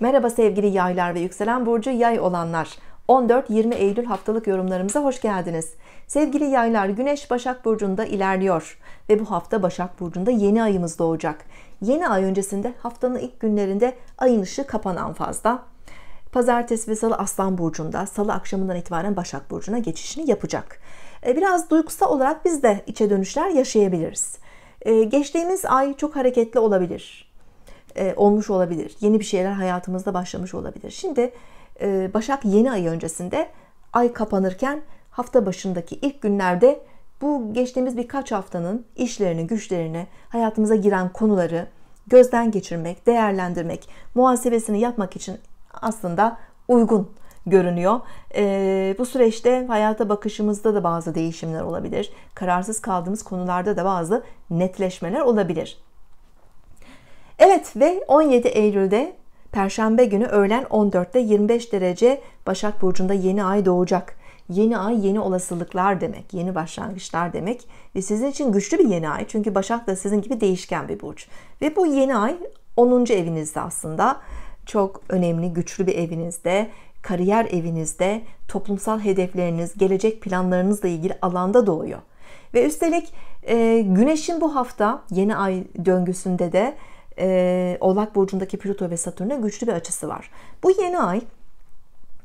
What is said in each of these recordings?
Merhaba sevgili yaylar ve yükselen burcu yay olanlar. 14-20 Eylül haftalık yorumlarımıza hoş geldiniz. Sevgili yaylar Güneş Başak Burcu'nda ilerliyor ve bu hafta Başak Burcu'nda yeni ayımız doğacak. Yeni ay öncesinde haftanın ilk günlerinde ayın ışığı kapanan fazla. Pazartesi ve Salı Aslan Burcu'nda, Salı akşamından itibaren Başak Burcu'na geçişini yapacak. E, biraz duygusal olarak biz de içe dönüşler yaşayabiliriz. E, geçtiğimiz ay çok hareketli olabilir e, olmuş olabilir. Yeni bir şeyler hayatımızda başlamış olabilir. Şimdi e, Başak yeni ay öncesinde ay kapanırken hafta başındaki ilk günlerde bu geçtiğimiz birkaç haftanın işlerini, güçlerini, hayatımıza giren konuları gözden geçirmek, değerlendirmek, muhasebesini yapmak için aslında uygun görünüyor. E, bu süreçte hayata bakışımızda da bazı değişimler olabilir. Kararsız kaldığımız konularda da bazı netleşmeler olabilir. Evet ve 17 Eylül'de Perşembe günü öğlen 14'te 25 derece Başak Burcu'nda yeni ay doğacak. Yeni ay yeni olasılıklar demek, yeni başlangıçlar demek ve sizin için güçlü bir yeni ay. Çünkü Başak da sizin gibi değişken bir burç. Ve bu yeni ay 10. evinizde aslında çok önemli, güçlü bir evinizde, kariyer evinizde, toplumsal hedefleriniz, gelecek planlarınızla ilgili alanda doğuyor. Ve üstelik e, Güneş'in bu hafta yeni ay döngüsünde de e, Oğlak Burcu'ndaki Plüto ve Satürn'e güçlü bir açısı var. Bu yeni ay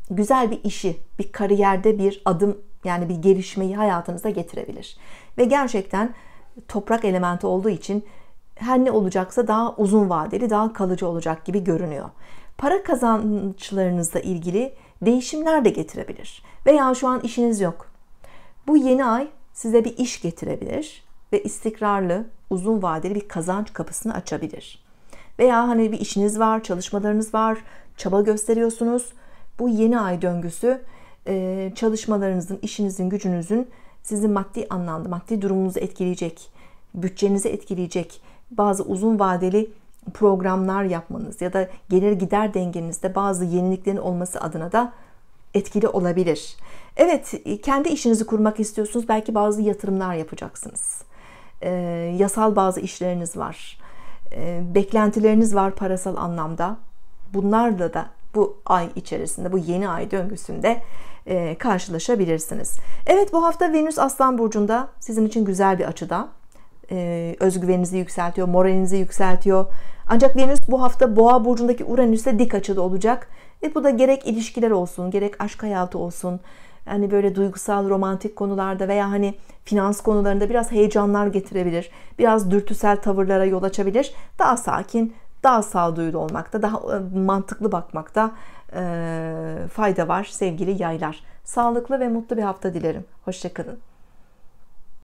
güzel bir işi, bir kariyerde bir adım yani bir gelişmeyi hayatınıza getirebilir. Ve gerçekten toprak elementi olduğu için her ne olacaksa daha uzun vadeli, daha kalıcı olacak gibi görünüyor. Para kazançlarınızla ilgili değişimler de getirebilir. Veya şu an işiniz yok. Bu yeni ay size bir iş getirebilir ve istikrarlı, uzun vadeli bir kazanç kapısını açabilir. Veya hani bir işiniz var, çalışmalarınız var, çaba gösteriyorsunuz. Bu yeni ay döngüsü e, çalışmalarınızın, işinizin, gücünüzün sizin maddi anlamda, maddi durumunuzu etkileyecek, bütçenizi etkileyecek bazı uzun vadeli programlar yapmanız ya da gelir gider dengenizde bazı yeniliklerin olması adına da etkili olabilir. Evet, e, kendi işinizi kurmak istiyorsunuz. Belki bazı yatırımlar yapacaksınız e, yasal bazı işleriniz var. E, beklentileriniz var parasal anlamda. Bunlarla da bu ay içerisinde, bu yeni ay döngüsünde e, karşılaşabilirsiniz. Evet bu hafta Venüs Aslan Burcu'nda sizin için güzel bir açıda. E, özgüveninizi yükseltiyor, moralinizi yükseltiyor. Ancak Venüs bu hafta Boğa Burcu'ndaki Uranüs'e dik açıda olacak. ve bu da gerek ilişkiler olsun, gerek aşk hayatı olsun, hani böyle duygusal romantik konularda veya hani finans konularında biraz heyecanlar getirebilir. Biraz dürtüsel tavırlara yol açabilir. Daha sakin, daha sağduyulu olmakta, daha e, mantıklı bakmakta e, fayda var sevgili yaylar. Sağlıklı ve mutlu bir hafta dilerim. Hoşçakalın.